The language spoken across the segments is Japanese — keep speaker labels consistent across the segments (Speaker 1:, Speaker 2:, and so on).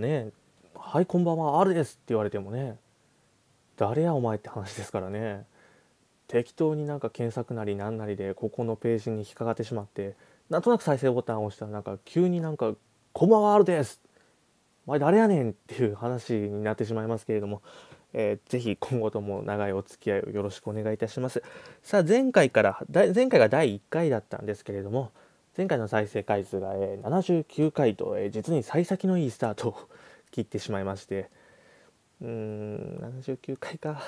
Speaker 1: ね「はいこんばんはあるです」って言われてもね「誰やお前」って話ですからね適当になんか検索なりなんなりでここのページに引っかかってしまってなんとなく再生ボタンを押したらなんか急になんか「こんばんはあるです」お前誰やねんっていう話になってしまいますけれども、えー、ぜひ今後とも長いお付き合いをよろしくお願いいたします。さあ前回から、前回が第1回だったんですけれども、前回の再生回数が、え79回と、え実に幸先のいいスタートを 切ってしまいましてうーん79回か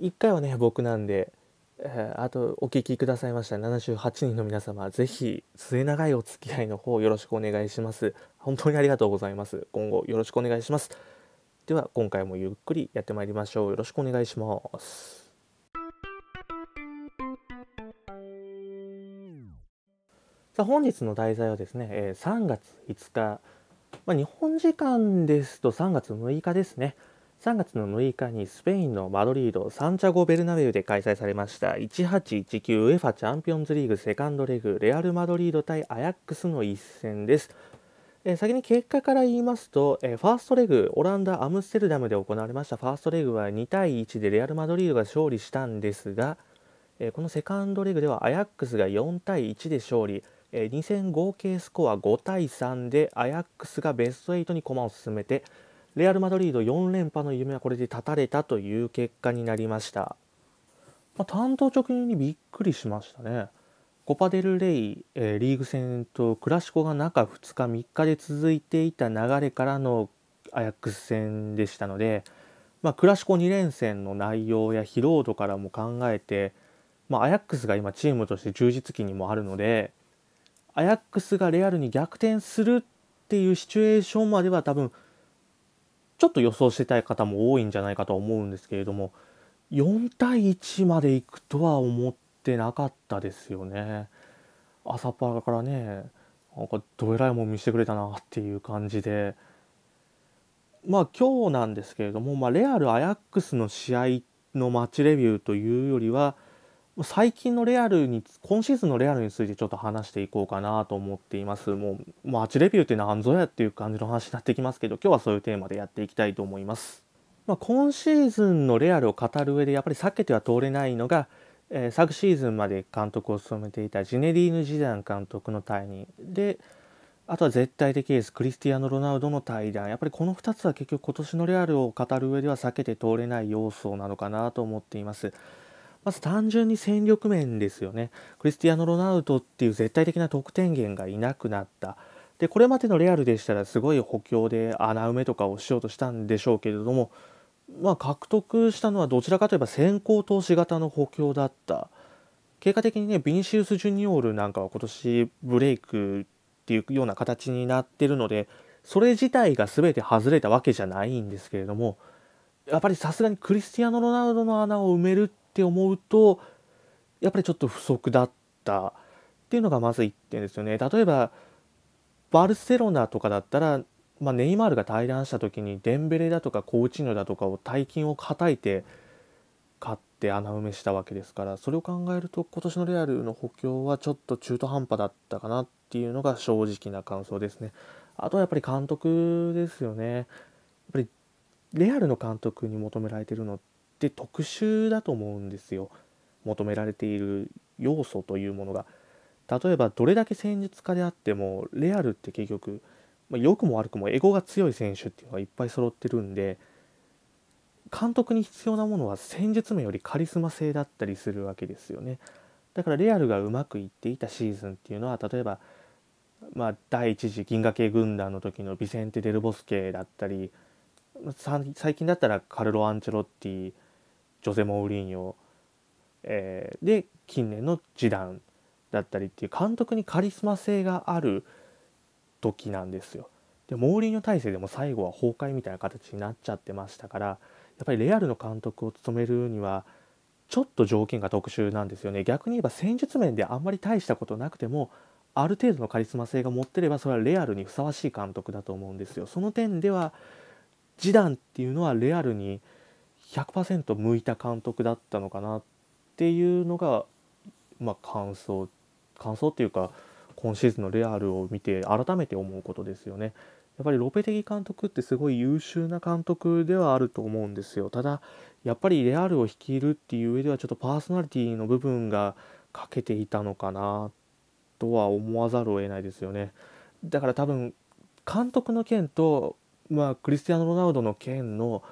Speaker 1: 1回はね僕なんで、えあとお聴きくださいました78人の皆様是非末永いお付き合いの方よろしくお願いします本当にありがとうございます今後よろしくお願いしますでは今回もゆっくりやってまいりましょうよろしくお願いしますさあ本日の題材はですね、え3月5日、まあ、日本時間ですと3月6日ですね3月の6日にスペインのマドリードサンチャゴ・ベルナベウで開催されました1819ウェファチャンピオンズリーグセカンドレグレアル・マドリード対アヤックスの一戦です。え先に結果から言いますと、えファーストレグオランダ・アムステルダムで行われましたファーストレグは2対1でレアル・マドリードが勝利したんですが、えこのセカンドレグではアヤックスが4対1で勝利えー、2戦合計スコア5対3でアヤックスがベスト8に駒を進めてレアル・マドリード4連覇の夢はこれで断たれたという結果になりました、まあ、担当直入にびっくりしましたねコパデル・レイ、えー、リーグ戦とクラシコが中2日3日で続いていた流れからのアヤックス戦でしたので、まあ、クラシコ2連戦の内容や疲労度からも考えて、まあ、アヤックスが今チームとして充実期にもあるのでアヤックスがレアルに逆転するっていうシチュエーションまでは多分ちょっと予想してたい方も多いんじゃないかとは思うんですけれども4対1までいくとは思ってなかったですよね。朝っぱらからねなんかどえらいもん見せてくれたなっていう感じでまあ今日なんですけれども、まあ、レアル・アヤックスの試合のマッチレビューというよりは最近のレアルに、今シーズンのレアルについてちょっと話していこうかなと思っています。もう、マッチレビューって何ぞやっていう感じの話になってきますけど、今日はそういうテーマでやっていきたいと思います。まあ、今シーズンのレアルを語る上でやっぱり避けては通れないのが、えー、昨シーズンまで監督を務めていたジネリーヌ・ジダン監督の退任で、あとは絶対的エースクリスティアーノ・ロナウドの対談やっぱりこの2つは結局今年のレアルを語る上では避けて通れない要素なのかなと思っています。まず単純に戦力面ですよね。クリスティアーノ・ロナウドっていう絶対的な得点源がいなくなった。で、これまでのレアルでしたらすごい補強で穴埋めとかをしようとしたんでしょうけれども、まあ、獲得したのはどちらかといえば先行投資型の補強だった。結果的にね、ビニシウス・ジュニオールなんかは今年ブレイクっていうような形になってるので、それ自体が全て外れたわけじゃないんですけれども、やっぱりさすがにクリスティアーノ・ロナウドの穴を埋めるっって思うとやっぱりちょっと不足だったっていうのがまず1点ですよね。例えばバルセロナとかだったら、まあ、ネイマールが退団した時にデンベレだとかコーチーノだとかを大金をはたいて買って穴埋めしたわけですからそれを考えると今年のレアルの補強はちょっと中途半端だったかなっていうのが正直な感想ですね。あとはやっぱり監督ですよね。やっぱりレアルの監督に求められてるのってで特殊だと思うんですよ求められている要素というものが例えばどれだけ戦術家であってもレアルって結局、まあ、良くも悪くもエゴが強い選手っていうのがいっぱい揃ってるんで監督に必要なものは戦術面よりカリスマ性だったりするわけですよねだからレアルがうまくいっていたシーズンっていうのは例えばまあ、第一次銀河系軍団の時のビセンテ・デルボスケだったり最近だったらカルロ・アンチェロッティジョゼ・モーリーニョ、えー、で近年のジダンだったりっていう監督にカリスマ性がある時なんですよ。でモーリーニョ体制でも最後は崩壊みたいな形になっちゃってましたからやっぱりレアルの監督を務めるにはちょっと条件が特殊なんですよね逆に言えば戦術面であんまり大したことなくてもある程度のカリスマ性が持ってればそれはレアルにふさわしい監督だと思うんですよその点ではジダンっていうのはレアルに100%向いた監督だったのかなっていうのが、まあ、感想感想っていうか今シーズンのレアルを見て改めて思うことですよね。やっぱりロペテギ監督ってすごい優秀な監督ではあると思うんですよ。ただやっぱりレアルを率いるっていう上ではちょっとパーソナリティの部分が欠けていたのかなとは思わざるを得ないですよね。だから多分監督の件と、まあ、クリスティアーノ・ロナウドの件の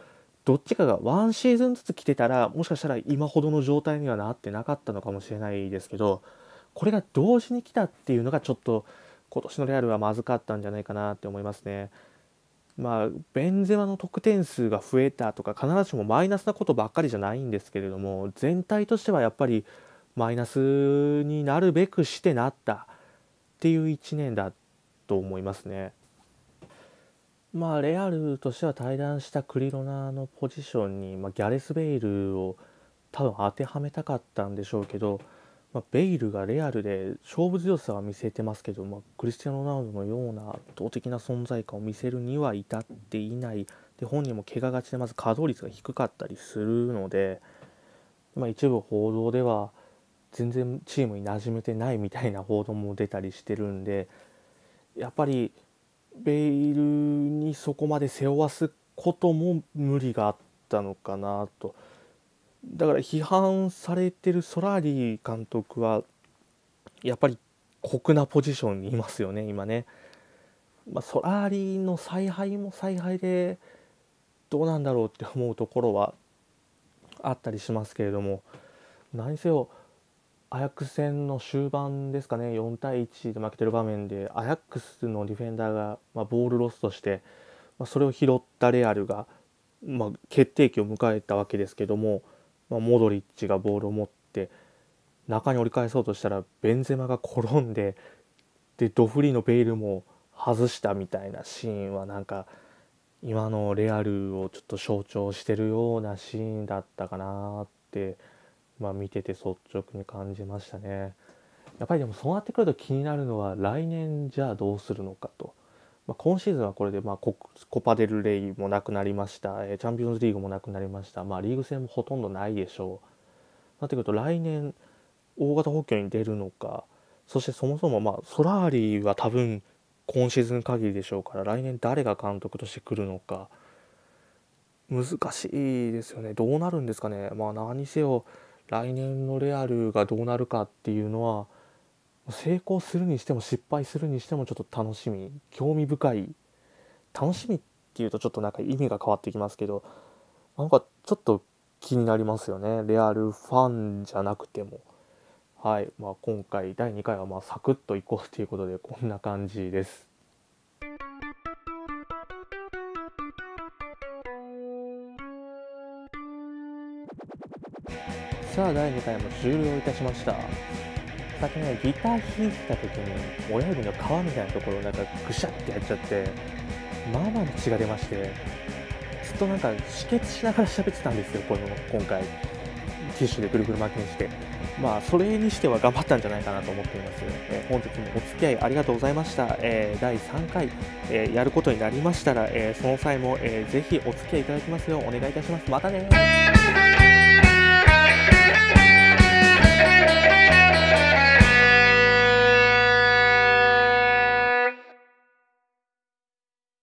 Speaker 1: どっちかがワンシーズンずつ来てたらもしかしたら今ほどの状態にはなってなかったのかもしれないですけどこれが同時に来たっていうのがちょっと今年のレアルはまずかったんじゃないかなって思いますね。まあ、ベンゼマの得点数が増えたとか必ずしもマイナスなことばっかりじゃないんですけれども全体としてはやっぱりマイナスになるべくしてなったっていう1年だと思いますね。まあ、レアルとしては対談したクリロナのポジションに、まあ、ギャレス・ベイルを多分当てはめたかったんでしょうけど、まあ、ベイルがレアルで勝負強さは見せてますけど、まあ、クリスティアーノ・ロナウドのような圧倒的な存在感を見せるには至っていないで本人も怪我がちでまず稼働率が低かったりするので、まあ、一部報道では全然チームに馴染めてないみたいな報道も出たりしてるんでやっぱりベイルにそこまで背負わすことも無理があったのかなとだから批判されてるソラーリ監督はやっぱり酷なポジションにいますよね今ね、まあ、ソラーリの采配も采配でどうなんだろうって思うところはあったりしますけれども何せよアヤックス戦の終盤ですかね4対1で負けてる場面でアヤックスのディフェンダーが、まあ、ボールロスとして、まあ、それを拾ったレアルが、まあ、決定機を迎えたわけですけども、まモドリッチがボールを持って中に折り返そうとしたらベンゼマが転んででドフリーのベイルも外したみたいなシーンはなんか今のレアルをちょっと象徴してるようなシーンだったかなって。まあ、見てて率直に感じましたね。やっぱりでもそうなってくると気になるのは来年じゃあどうするのかと。まあ、今シーズンはこれで、まあコ、コパデルレイもなくなりました、えチャンピオンズリーグもなくなりました、まあ、リーグ戦もほとんどないでしょう。なってくると来年大型補強に出るのかそしてそもそも、まあ、ソラーリは多分今シーズン限りでしょうから来年誰が監督として来るのか難しいですよねどうなるんですかね。まあ、何せよ来年のレアルがどうなるかっていうのは成功するにしても失敗するにしてもちょっと楽しみ興味深い楽しみっていうとちょっとなんか意味が変わってきますけどなんかちょっと気になりますよねレアルファンじゃなくてもはい、まあ、今回第2回はまサクッといこうということでこんな感じです。さあ第2回も終了いたしました先ねギター弾いてた時に親指の皮みたいなところをなんかぐしゃってやっちゃってまあまあの血が出ましてずっとなんか止血しながら喋ってたんですよこの今回ティッシュでぐるぐる巻きにしてまあそれにしては頑張ったんじゃないかなと思っています、え本日もお付き合いありがとうございました、えー、第3回、えー、やることになりましたら、えその際も、えー、ぜひお付き合いいただきますようお願いいたしますまたね